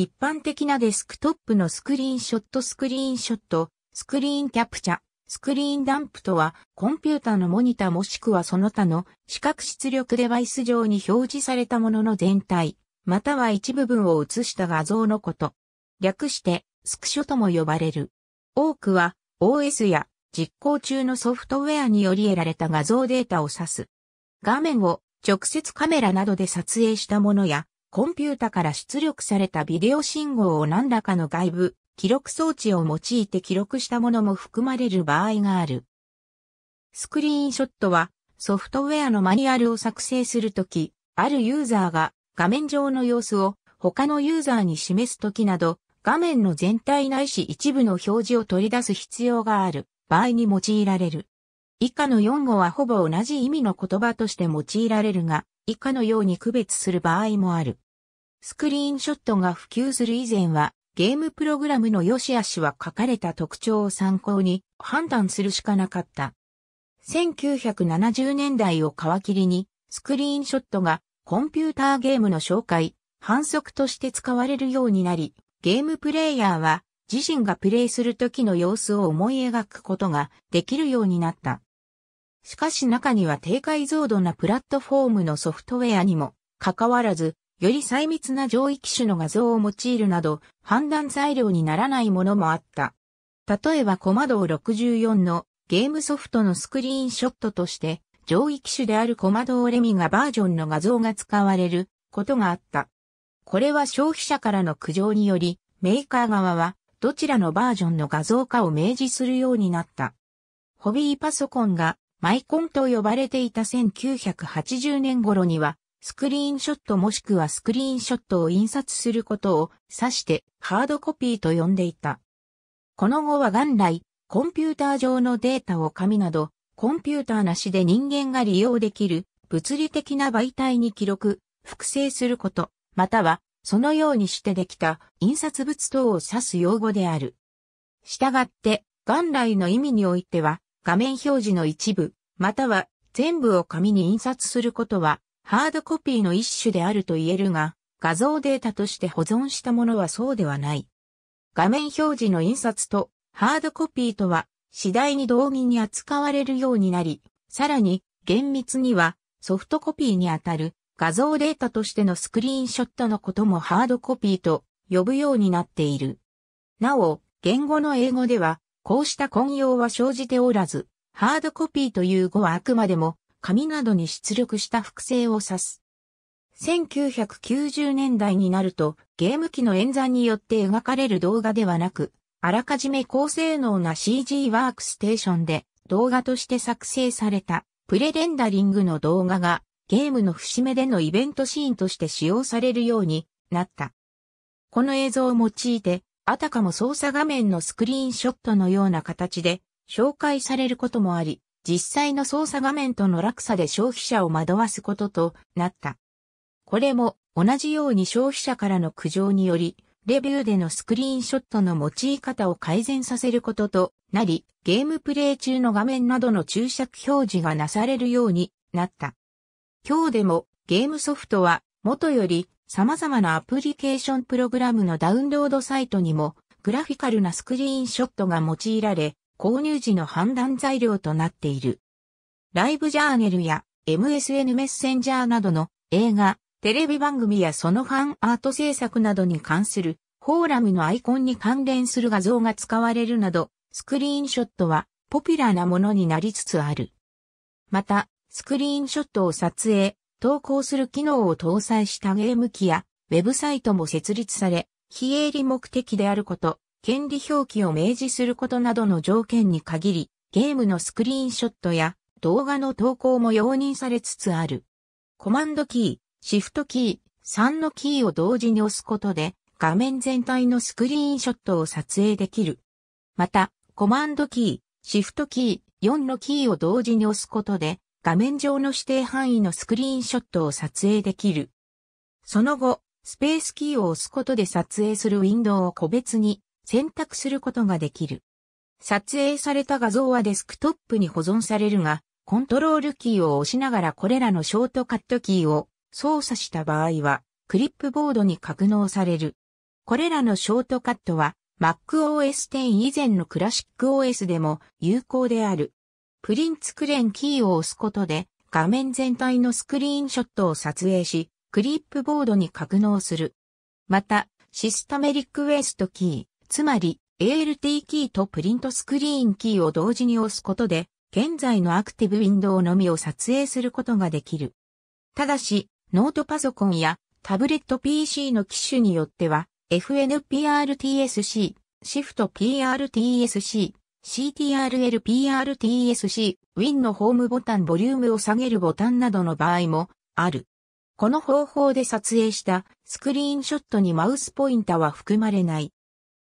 一般的なデスクトップのスクリーンショットスクリーンショット、スクリーンキャプチャ、スクリーンダンプとは、コンピュータのモニタもしくはその他の視覚出力デバイス上に表示されたものの全体、または一部分を映した画像のこと。略して、スクショとも呼ばれる。多くは、OS や実行中のソフトウェアにより得られた画像データを指す。画面を直接カメラなどで撮影したものや、コンピュータから出力されたビデオ信号を何らかの外部、記録装置を用いて記録したものも含まれる場合がある。スクリーンショットはソフトウェアのマニュアルを作成するとき、あるユーザーが画面上の様子を他のユーザーに示すときなど、画面の全体ないし一部の表示を取り出す必要がある場合に用いられる。以下の4語はほぼ同じ意味の言葉として用いられるが、以下のように区別する場合もある。スクリーンショットが普及する以前は、ゲームプログラムの良し悪しは書かれた特徴を参考に判断するしかなかった。1970年代を皮切りに、スクリーンショットがコンピューターゲームの紹介、反則として使われるようになり、ゲームプレイヤーは自身がプレイする時の様子を思い描くことができるようになった。しかし中には低解像度なプラットフォームのソフトウェアにも、かかわらず、より細密な上位機種の画像を用いるなど、判断材料にならないものもあった。例えばコマドー64のゲームソフトのスクリーンショットとして、上位機種であるコマドーレミがバージョンの画像が使われることがあった。これは消費者からの苦情により、メーカー側はどちらのバージョンの画像かを明示するようになった。ホビーパソコンがマイコンと呼ばれていた1980年頃には、スクリーンショットもしくはスクリーンショットを印刷することを指してハードコピーと呼んでいた。この後は元来、コンピューター上のデータを紙など、コンピューターなしで人間が利用できる物理的な媒体に記録、複製すること、またはそのようにしてできた印刷物等を指す用語である。したがって、元来の意味においては、画面表示の一部、または全部を紙に印刷することは、ハードコピーの一種であると言えるが、画像データとして保存したものはそうではない。画面表示の印刷とハードコピーとは次第に同義に扱われるようになり、さらに厳密にはソフトコピーにあたる画像データとしてのスクリーンショットのこともハードコピーと呼ぶようになっている。なお、言語の英語ではこうした混用は生じておらず、ハードコピーという語はあくまでも、紙などに出力した複製を指す。1990年代になると、ゲーム機の演算によって描かれる動画ではなく、あらかじめ高性能な CG ワークステーションで動画として作成されたプレレンダリングの動画がゲームの節目でのイベントシーンとして使用されるようになった。この映像を用いてあたかも操作画面のスクリーンショットのような形で紹介されることもあり、実際の操作画面との落差で消費者を惑わすこととなった。これも同じように消費者からの苦情により、レビューでのスクリーンショットの用い方を改善させることとなり、ゲームプレイ中の画面などの注釈表示がなされるようになった。今日でもゲームソフトは元より様々なアプリケーションプログラムのダウンロードサイトにも、グラフィカルなスクリーンショットが用いられ、購入時の判断材料となっている。ライブジャーネルや MSN メッセンジャーなどの映画、テレビ番組やそのファンアート制作などに関するフォーラムのアイコンに関連する画像が使われるなど、スクリーンショットはポピュラーなものになりつつある。また、スクリーンショットを撮影、投稿する機能を搭載したゲーム機やウェブサイトも設立され、非営利目的であること、権利表記を明示することなどの条件に限り、ゲームのスクリーンショットや動画の投稿も容認されつつある。コマンドキー、シフトキー、3のキーを同時に押すことで画面全体のスクリーンショットを撮影できる。また、コマンドキー、シフトキー、4のキーを同時に押すことで画面上の指定範囲のスクリーンショットを撮影できる。その後、スペースキーを押すことで撮影するウィンドウを個別に選択することができる。撮影された画像はデスクトップに保存されるが、コントロールキーを押しながらこれらのショートカットキーを操作した場合は、クリップボードに格納される。これらのショートカットは、MacOS 10以前のクラシック OS でも有効である。プリンツクレンキーを押すことで、画面全体のスクリーンショットを撮影し、クリップボードに格納する。また、シスタメリックウエストキー、つまり ALT キーとプリントスクリーンキーを同時に押すことで、現在のアクティブウィンドウのみを撮影することができる。ただし、ノートパソコンやタブレット PC の機種によっては、FNPRTSC、シフト PRTSC、CTRL、PRTSC、Win のホームボタンボリュームを下げるボタンなどの場合もある。この方法で撮影したスクリーンショットにマウスポインタは含まれない。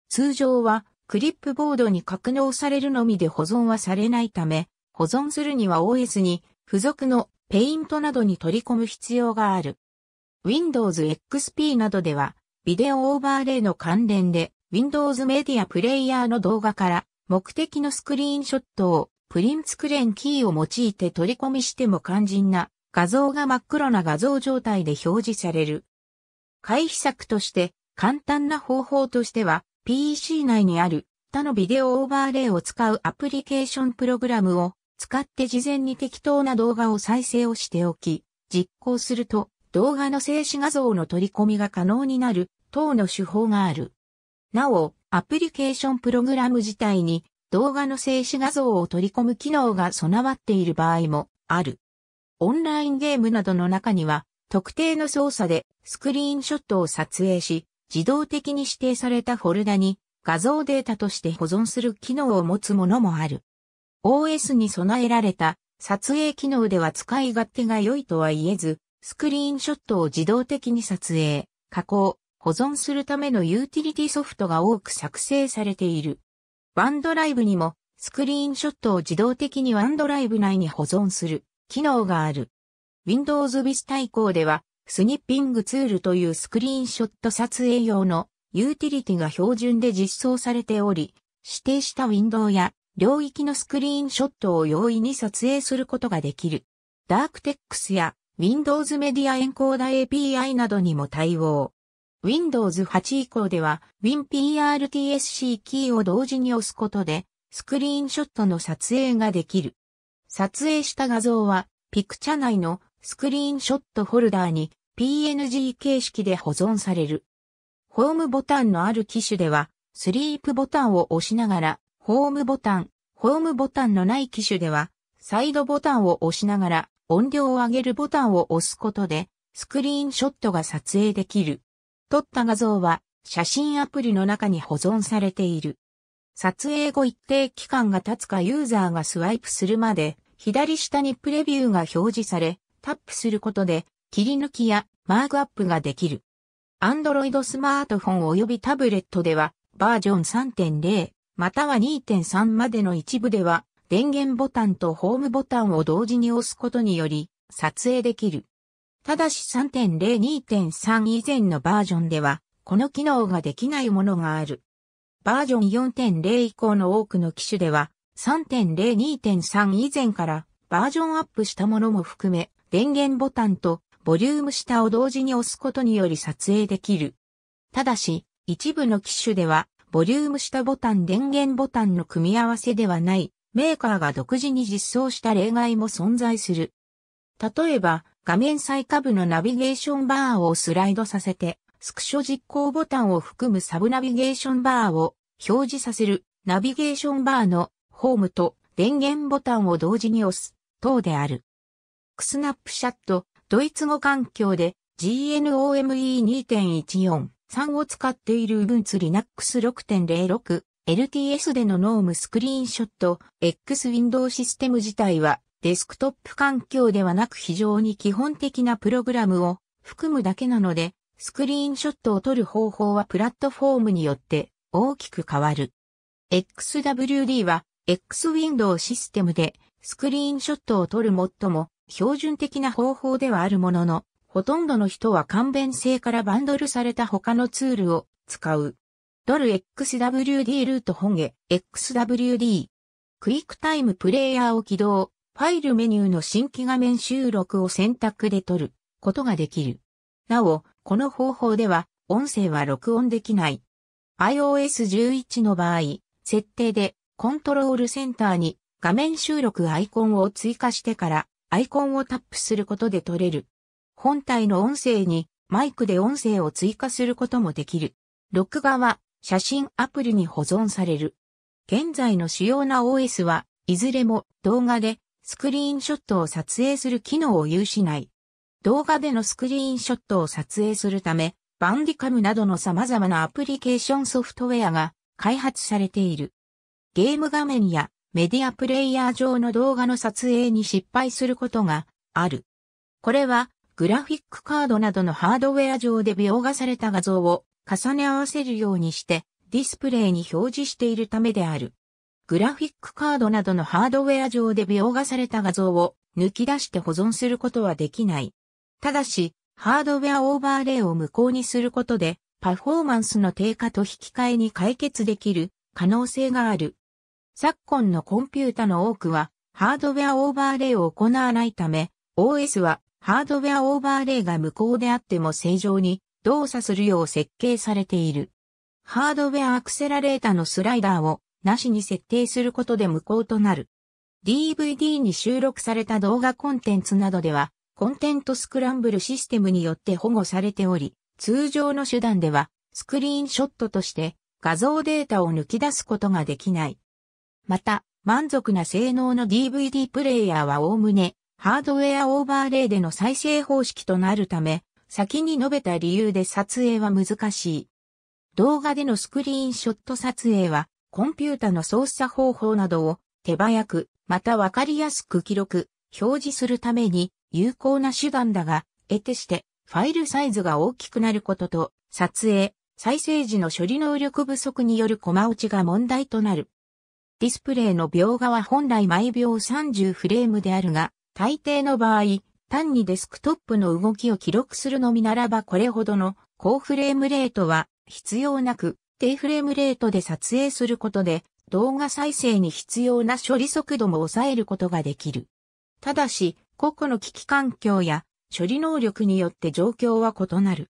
通常はクリップボードに格納されるのみで保存はされないため、保存するには OS に付属のペイントなどに取り込む必要がある。Windows XP などではビデオオーバーレイの関連で Windows メディアプレイヤーの動画から目的のスクリーンショットをプリンツクレンキーを用いて取り込みしても肝心な画像が真っ黒な画像状態で表示される。回避策として簡単な方法としては PC 内にある他のビデオオーバーレイを使うアプリケーションプログラムを使って事前に適当な動画を再生をしておき、実行すると動画の静止画像の取り込みが可能になる等の手法がある。なお、アプリケーションプログラム自体に動画の静止画像を取り込む機能が備わっている場合もある。オンラインゲームなどの中には特定の操作でスクリーンショットを撮影し自動的に指定されたフォルダに画像データとして保存する機能を持つものもある。OS に備えられた撮影機能では使い勝手が良いとは言えず、スクリーンショットを自動的に撮影、加工、保存するためのユーティリティソフトが多く作成されている。ワンドライブにもスクリーンショットを自動的にワンドライブ内に保存する機能がある。Windows Vista 以降ではスニッピングツールというスクリーンショット撮影用のユーティリティが標準で実装されており、指定したウィンドウや領域のスクリーンショットを容易に撮影することができる。ダークテックスや Windows Media e n エンコーダ API などにも対応。Windows 8以降では WinPRTSC キーを同時に押すことでスクリーンショットの撮影ができる。撮影した画像はピクチャ内のスクリーンショットフォルダーに PNG 形式で保存される。ホームボタンのある機種ではスリープボタンを押しながらホームボタン、ホームボタンのない機種ではサイドボタンを押しながら音量を上げるボタンを押すことでスクリーンショットが撮影できる。撮った画像は写真アプリの中に保存されている。撮影後一定期間が経つかユーザーがスワイプするまで左下にプレビューが表示されタップすることで切り抜きやマークアップができる。Android スマートフォン及びタブレットではバージョン3.0または2.3までの一部では電源ボタンとホームボタンを同時に押すことにより撮影できる。ただし3.0.2.3以前のバージョンでは、この機能ができないものがある。バージョン4.0以降の多くの機種では、3.0.2.3以前からバージョンアップしたものも含め、電源ボタンとボリューム下を同時に押すことにより撮影できる。ただし、一部の機種では、ボリューム下ボタン電源ボタンの組み合わせではない、メーカーが独自に実装した例外も存在する。例えば、画面最下部のナビゲーションバーをスライドさせて、スクショ実行ボタンを含むサブナビゲーションバーを表示させる、ナビゲーションバーのホームと電源ボタンを同時に押す、等である。クスナップシャット、ドイツ語環境で GNOME 2.143を使っている Ubuntu Linux 6.06 LTS でのノームスクリーンショット X ウィンドウシステム自体はデスクトップ環境ではなく非常に基本的なプログラムを含むだけなので、スクリーンショットを撮る方法はプラットフォームによって大きく変わる。XWD は X ウィンドウシステムでスクリーンショットを撮る最も標準的な方法ではあるものの、ほとんどの人は簡便性からバンドルされた他のツールを使う。ドル XWD ルート本へ XWD クイックタイムプレイヤーを起動ファイルメニューの新規画面収録を選択で取ることができる。なお、この方法では音声は録音できない。iOS 11の場合、設定でコントロールセンターに画面収録アイコンを追加してからアイコンをタップすることで取れる。本体の音声にマイクで音声を追加することもできる。録画は写真アプリに保存される。現在の主要な OS はいずれも動画でスクリーンショットを撮影する機能を有しない。動画でのスクリーンショットを撮影するため、バンディカムなどの様々なアプリケーションソフトウェアが開発されている。ゲーム画面やメディアプレイヤー上の動画の撮影に失敗することがある。これはグラフィックカードなどのハードウェア上で描画された画像を重ね合わせるようにしてディスプレイに表示しているためである。グラフィックカードなどのハードウェア上で描画された画像を抜き出して保存することはできない。ただし、ハードウェアオーバーレイを無効にすることで、パフォーマンスの低下と引き換えに解決できる可能性がある。昨今のコンピュータの多くは、ハードウェアオーバーレイを行わないため、OS はハードウェアオーバーレイが無効であっても正常に動作するよう設計されている。ハードウェアアクセラレータのスライダーをなしに設定することで無効となる。DVD に収録された動画コンテンツなどでは、コンテントスクランブルシステムによって保護されており、通常の手段では、スクリーンショットとして画像データを抜き出すことができない。また、満足な性能の DVD プレイヤーはおおむね、ハードウェアオーバーレイでの再生方式となるため、先に述べた理由で撮影は難しい。動画でのスクリーンショット撮影はコンピュータの操作方法などを手早く、またわかりやすく記録、表示するために有効な手段だが、得てしてファイルサイズが大きくなることと、撮影、再生時の処理能力不足によるコマ落ちが問題となる。ディスプレイの描画は本来毎秒30フレームであるが、大抵の場合、単にデスクトップの動きを記録するのみならばこれほどの高フレームレートは必要なく、低フレームレートで撮影することで、動画再生に必要な処理速度も抑えることができる。ただし、個々の機器環境や処理能力によって状況は異なる。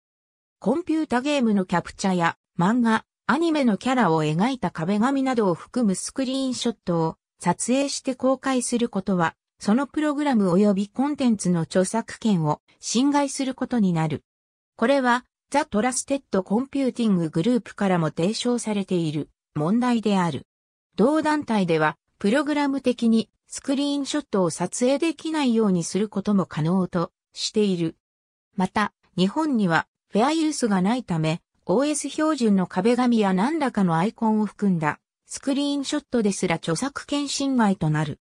コンピュータゲームのキャプチャや漫画、アニメのキャラを描いた壁紙などを含むスクリーンショットを撮影して公開することは、そのプログラム及びコンテンツの著作権を侵害することになる。これはザ・トラステッド・コンピューティング・グループからも提唱されている問題である。同団体では、プログラム的にスクリーンショットを撮影できないようにすることも可能としている。また、日本にはフェアユースがないため、OS 標準の壁紙や何らかのアイコンを含んだスクリーンショットですら著作権侵害となる。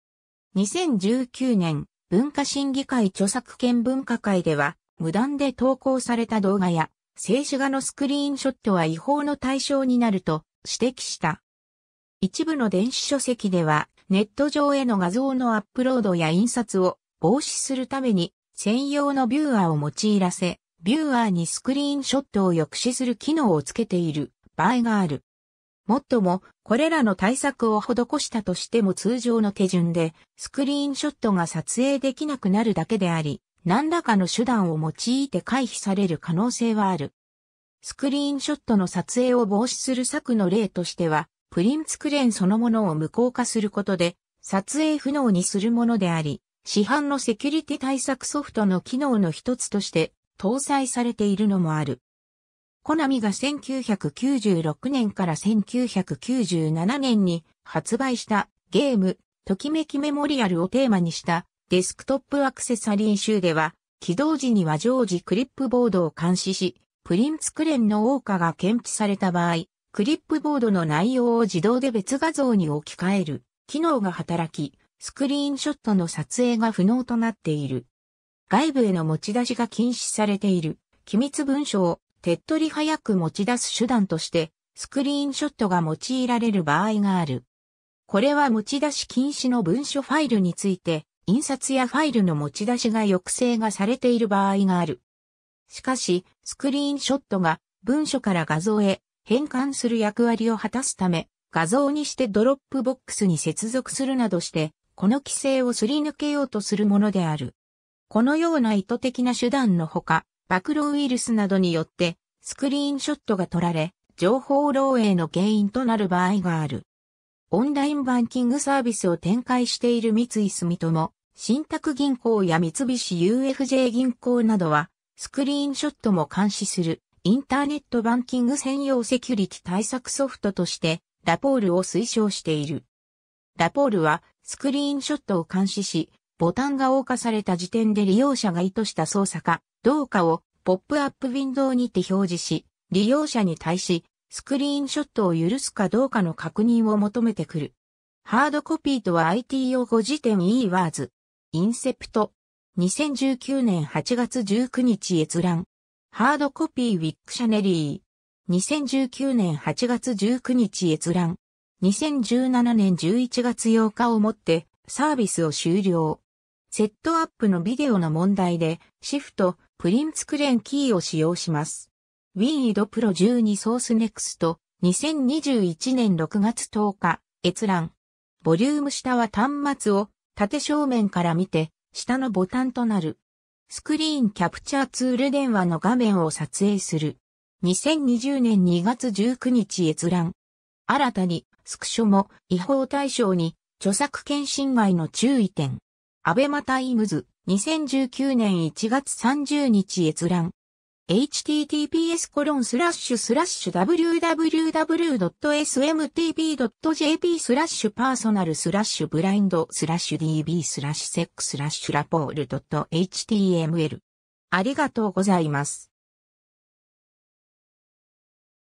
2019年、文化審議会著作権分科会では、無断で投稿された動画や静止画のスクリーンショットは違法の対象になると指摘した。一部の電子書籍では、ネット上への画像のアップロードや印刷を防止するために、専用のビューアーを用いらせ、ビューアーにスクリーンショットを抑止する機能をつけている場合がある。もっとも、これらの対策を施したとしても通常の手順で、スクリーンショットが撮影できなくなるだけであり、何らかの手段を用いて回避される可能性はある。スクリーンショットの撮影を防止する策の例としては、プリンツクレーンそのものを無効化することで、撮影不能にするものであり、市販のセキュリティ対策ソフトの機能の一つとして搭載されているのもある。コナミが1996年から1997年に発売したゲーム、ときめきメモリアルをテーマにしたデスクトップアクセサリー集では、起動時には常時クリップボードを監視し、プリンツクレンの多くが検知された場合、クリップボードの内容を自動で別画像に置き換える機能が働き、スクリーンショットの撮影が不能となっている。外部への持ち出しが禁止されている機密文書を手っ取り早く持ち出す手段として、スクリーンショットが用いられる場合がある。これは持ち出し禁止の文書ファイルについて、印刷やファイルの持ち出しが抑制がされている場合がある。しかし、スクリーンショットが文書から画像へ変換する役割を果たすため、画像にしてドロップボックスに接続するなどして、この規制をすり抜けようとするものである。このような意図的な手段のほか、暴露ウイルスなどによって、スクリーンショットが取られ、情報漏洩の原因となる場合がある。オンラインバンキングサービスを展開している三井住友、信託銀行や三菱 UFJ 銀行などは、スクリーンショットも監視するインターネットバンキング専用セキュリティ対策ソフトとして、ラポールを推奨している。ラポールは、スクリーンショットを監視し、ボタンが謳歌された時点で利用者が意図した操作か、どうかを、ポップアップウィンドウにて表示し、利用者に対し、スクリーンショットを許すかどうかの確認を求めてくる。ハードコピーとは IT 用語辞典 eWords。インセプト。2019年8月19日閲覧。ハードコピーウィックシャネリー。2019年8月19日閲覧。2017年11月8日をもってサービスを終了。セットアップのビデオの問題でシフト、プリンツクレンキーを使用します。ウィン d ドプロ12ソースネクスト、2021年6月10日閲覧。ボリューム下は端末を縦正面から見て下のボタンとなる。スクリーンキャプチャーツール電話の画面を撮影する。2020年2月19日閲覧。新たにスクショも違法対象に著作権侵害の注意点。アベマタイムズ2019年1月30日閲覧。h t t p s コロンススララッッシシュュ w w w s m t p j p スラッシュパーソナルスラッシュブラインドスラッシュ db スラッシュセックスラッシュラポール .html ありがとうございます。